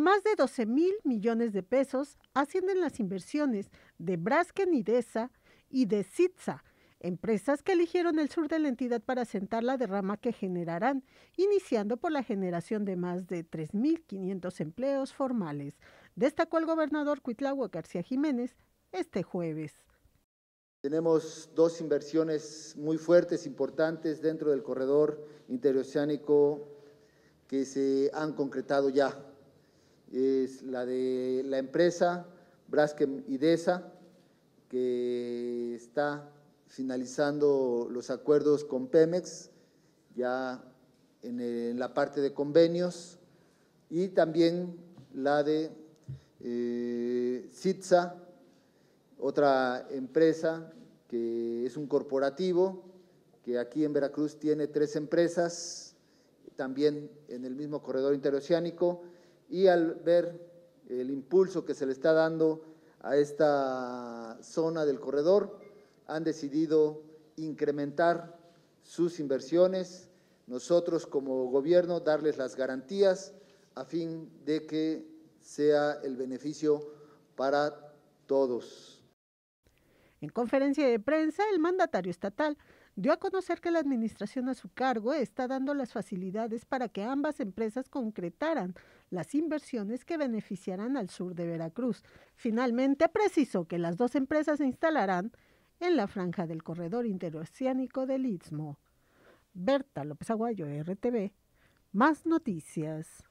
más de 12 mil millones de pesos ascienden las inversiones de Braskem y y de SITSA, empresas que eligieron el sur de la entidad para asentar la derrama que generarán, iniciando por la generación de más de 3.500 empleos formales, destacó el gobernador Cuitlagua García Jiménez este jueves. Tenemos dos inversiones muy fuertes, importantes dentro del corredor interoceánico que se han concretado ya es la de la empresa Braskem Idesa, que está finalizando los acuerdos con Pemex, ya en, la parte de convenios, y también la de eh, CITSA, otra empresa que es un corporativo, que aquí en Veracruz tiene tres empresas, también en el mismo corredor interoceánico, y al ver el impulso que se le está dando a esta zona del corredor, han decidido incrementar sus inversiones, nosotros como gobierno darles las garantías a fin de que sea el beneficio para todos. En conferencia de prensa, el mandatario estatal dio a conocer que la administración a su cargo está dando las facilidades para que ambas empresas concretaran las inversiones que beneficiarán al sur de Veracruz. Finalmente precisó que las dos empresas se instalarán en la franja del corredor interoceánico del Istmo. Berta López Aguayo, RTV. Más noticias.